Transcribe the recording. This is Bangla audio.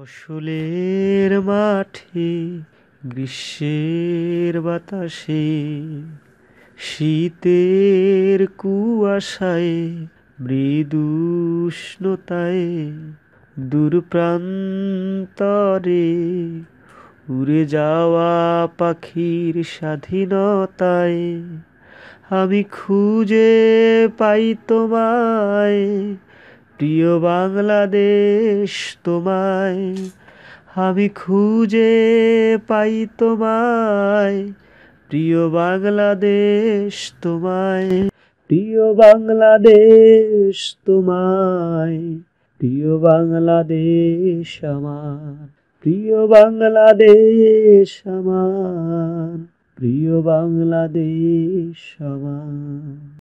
ফসলের মাঠে গ্রীষ্মের বাতাসে শীতের কুয়াশায় মৃদুষ্ণতায় দূরপ্রান্তরে উড়ে যাওয়া পাখির স্বাধীনতায় আমি খুঁজে পাই তোমায় প্রিয় বাংলাদেশ তোমায় আমি খুঁজে পাই তোমায় প্রিয় বাংলাদেশ তোমায় প্রিয় বাংলাদেশ তোমায় প্রিয় বাংলাদেশ আমার প্রিয় বাংলাদেশ আমার প্রিয় বাংলাদেশ আমার